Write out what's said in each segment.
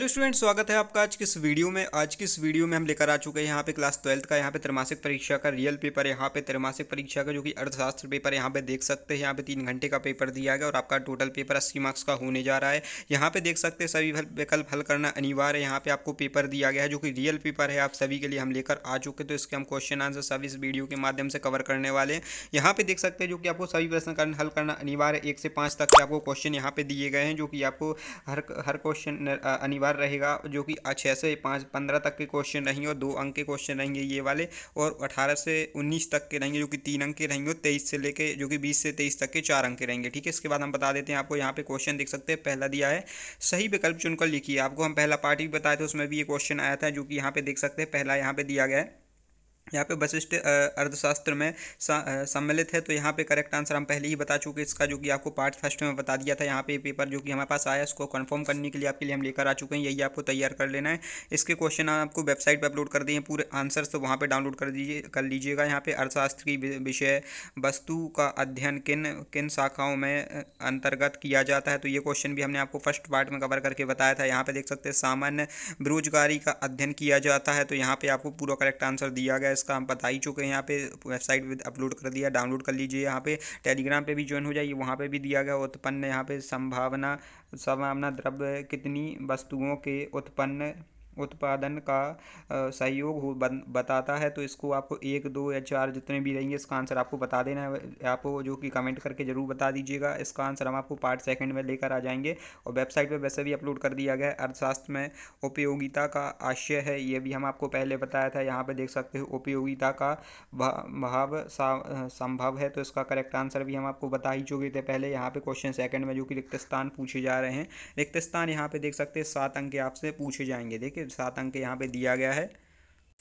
hello student स्वागत है आपका आज की इस वीडियो में आज की इस वीडियो में हम लेकर आ चुके हैं यहाँ पे क्लास ट्वेल्थ का यहाँ पे त्रमासिक परीक्षा का रियल पेपर यहाँ पे त्रैमासिक परीक्षा का जो कि अर्थशास्त्र पेपर यहाँ पे देख सकते हैं यहाँ पे तीन घंटे का पेपर दिया गया और आपका टोटल पेपर अस्सी मार्क्स का होने जा रहा है यहाँ पे देख सकते हैं सभी विकल्प हल करना अनिवार्य है यहाँ पे आपको पेपर दिया गया है जो कि रियल पेपर है आप सभी के लिए हम लेकर आ चुके तो इसके हम क्वेश्चन आंसर सब इस वीडियो के माध्यम से कवर करने वाले हैं यहाँ पे देख सकते हैं जो कि आपको सभी प्रश्न हल करना अनिवार्य एक से पाँच तक के आपको क्वेश्चन यहाँ पे दिए गए हैं जो कि आपको हर हर क्वेश्चन अनिवार्य भर रहेगा जो कि छः से पाँच पंद्रह तक के क्वेश्चन रहेंगे और दो अंक के क्वेश्चन रहेंगे ये वाले और अठारह से उन्नीस तक के रहेंगे जो कि तीन अंक के रहेंगे और तेईस से लेके जो कि बीस से तेईस तक के चार अंक के रहेंगे ठीक है इसके बाद हम बता देते हैं आपको यहाँ पे क्वेश्चन देख सकते हैं पहला दिया है सही विकल्प चुनकर लिखिए आपको हम पहला पार्ट भी बताए थे उसमें भी ये क्वेश्चन आया था जो कि यहाँ पे देख सकते हैं पहला यहाँ पे दिया गया है यहाँ पे वशिष्ठ अर्थशास्त्र में सम्मिलित है तो यहाँ पे करेक्ट आंसर हम पहले ही बता चुके इसका जो कि आपको पार्ट फर्स्ट में बता दिया था यहाँ पे पेपर जो कि हमारे पास आया उसको कंफर्म करने के लिए आपके लिए हम लेकर आ चुके हैं यही आपको तैयार कर लेना है इसके क्वेश्चन आपको वेबसाइट पर अपलोड कर दिए पूरे आंसर तो वहाँ पर डाउनलोड कर दीजिए कर लीजिएगा यहाँ पर अर्थशास्त्र की विषय वस्तु का अध्ययन किन किन शाखाओं में अंतर्गत किया जाता है तो ये क्वेश्चन भी हमने आपको फर्स्ट पार्ट में कवर करके बताया था यहाँ पर देख सकते हैं सामान्य बेरोजगारी का अध्ययन किया जाता है तो यहाँ पर आपको पूरा करेक्ट आंसर दिया गया एड्रेस का हम बता ही चुके हैं यहाँ पे वेबसाइट अपलोड कर दिया डाउनलोड कर लीजिए यहाँ पे टेलीग्राम पे भी ज्वाइन हो जाइए वहाँ पे भी दिया गया उत्पन्न यहाँ पे संभावना संभावना द्रव्य कितनी वस्तुओं के उत्पन्न उत्पादन का सहयोग हो बताता है तो इसको आपको एक दो या चार जितने भी रहेंगे इसका आंसर आपको बता देना है आपको जो कि कमेंट करके ज़रूर बता दीजिएगा इसका आंसर हम आपको पार्ट सेकंड में लेकर आ जाएंगे और वेबसाइट पर वैसे भी अपलोड कर दिया गया है अर्थशास्त्र में उपयोगिता का आशय है ये भी हम आपको पहले बताया था यहाँ पर देख सकते हो उपयोगिता का भाव संभव है तो इसका करेक्ट आंसर भी हम आपको बता ही चुके थे पहले यहाँ पर क्वेश्चन सेकेंड में जो कि रिक्त स्थान पूछे जा रहे हैं रिक्त स्थान यहाँ पर देख सकते हैं सात अंक आपसे पूछे जाएंगे देखिए सात अंक यहाँ पे दिया गया है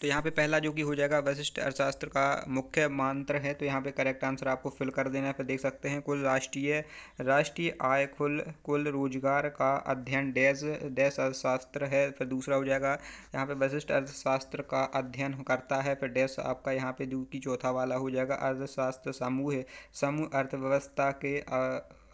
तो यहाँ पे पहला जो कि हो जाएगा वशिष्ठ अर्थशास्त्र का मुख्य मंत्र है तो यहाँ पे करेक्ट आंसर आपको फिल कर देना है फिर देख सकते हैं कुल राष्ट्रीय राष्ट्रीय आय कुल कुल रोजगार का अध्ययन डैश डैश अर्थशास्त्र है फिर दूसरा हो जाएगा यहाँ पे वशिष्ठ अर्थशास्त्र का अध्ययन करता है फिर डैश आपका यहाँ पे जो कि चौथा वाला हो जाएगा अर्थशास्त्र समूह समूह अर्थव्यवस्था के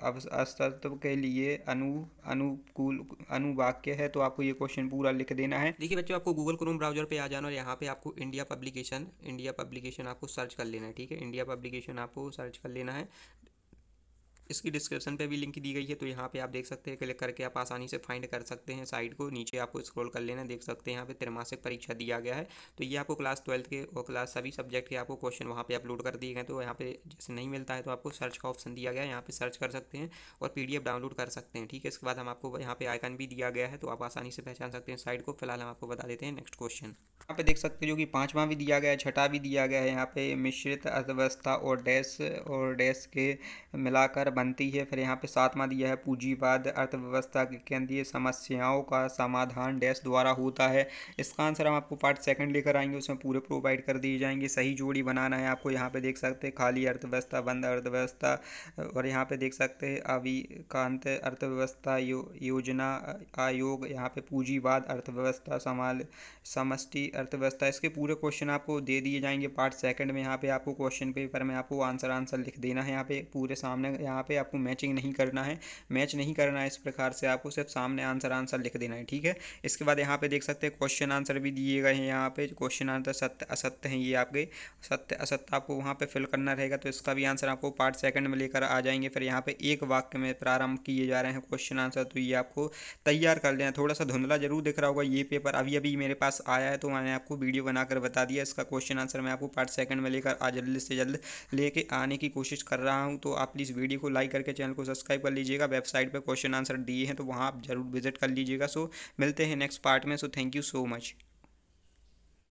अस्तित्व के लिए अनु अनुकूल अनुवाक्य है तो आपको ये क्वेश्चन पूरा लिख देना है देखिए बच्चों आपको गूगल क्रोम ब्राउजर पे आ जाना और यहाँ पे आपको इंडिया पब्लिकेशन इंडिया पब्लिकेशन आपको सर्च कर लेना है ठीक है इंडिया पब्लिकेशन आपको सर्च कर लेना है इसकी डिस्क्रिप्शन पे भी लिंक दी गई है तो यहाँ पे आप देख सकते हैं क्लिक करके आप आसानी से फाइंड कर सकते हैं साइट को नीचे आपको स्क्रॉल कर लेना देख सकते हैं यहाँ पे त्रिमासिक परीक्षा दिया गया है तो ये आपको क्लास ट्वेल्थ के और क्लास सभी सब्जेक्ट के आपको क्वेश्चन वहाँ पे अपलोड कर दिए गए तो यहाँ पे जैसे नहीं मिलता है तो आपको सर्च का ऑप्शन दिया गया है यहाँ पर सर्च कर सकते हैं और पी डाउनलोड कर सकते हैं ठीक है इसके बाद हम आपको यहाँ पे आइकन भी दिया गया है तो आप आसानी से पहचान सकते हैं साइट को फिलहाल हम आपको बता देते हैं नेक्स्ट क्वेश्चन यहाँ पे देख सकते हैं जो कि पाँचवा भी दिया गया है छठा भी दिया गया है यहाँ पे मिश्रित अर्थव्यवस्था और डैश और डैश के मिलाकर बनती है फिर यहाँ पे सातवां दिया है पूंजीवाद अर्थव्यवस्था के केंद्रीय समस्याओं का समाधान डैश द्वारा होता है इसका आंसर हम आपको पार्ट सेकंड लेकर आएंगे उसमें पूरे प्रोवाइड कर दिए जाएंगे सही जोड़ी बनाना है आपको यहाँ पे देख सकते हैं खाली अर्थव्यवस्था बंद अर्थव्यवस्था और यहाँ पे देख सकते हैं अभी कांत अर्थव्यवस्था यो, योजना आयोग यहाँ पे पूंजीवाद अर्थव्यवस्था समाल समष्टि अर्थव्यवस्था इसके पूरे क्वेश्चन आपको दे दिए जाएंगे पार्ट सेकंड में यहाँ पे आपको क्वेश्चन पेपर में आपको आंसर आंसर लिख देना है यहाँ पे पूरे सामने यहाँ पे आपको मैचिंग नहीं करना है मैच नहीं करना है इस प्रकार से आपको सिर्फ सामने आंसर आंसर लिख देना है ठीक है इसके बाद यहाँ पे देख सकते हैं क्वेश्चन आंसर भी दिए गए हैं यहाँ पे क्वेश्चन आंसर सत्य असत्य हैं ये आपके सत्य असत्य आपको वहाँ पर फिल करना रहेगा तो इसका भी आंसर आपको पार्ट सेकंड में लेकर आ जाएंगे फिर यहाँ पर एक वाक्य में प्रारंभ किए जा रहे हैं क्वेश्चन आंसर तो ये आपको तैयार कर लेना थोड़ा सा धुंधला जरूर दिख रहा होगा ये पेपर अभी अभी मेरे पास आया है तो मैंने आपको वीडियो बनाकर बता दिया इसका क्वेश्चन आंसर मैं आपको पार्ट सेकंड में लेकर आज जल्द से जल्द लेके आने की कोशिश कर रहा हूं तो आप प्लीज़ वीडियो को लाइक करके चैनल को सब्सक्राइब कर लीजिएगा वेबसाइट पर क्वेश्चन आंसर दिए हैं तो वहाँ आप जरूर विजिट कर लीजिएगा सो मिलते हैं नेक्स्ट पार्ट में so thank you so much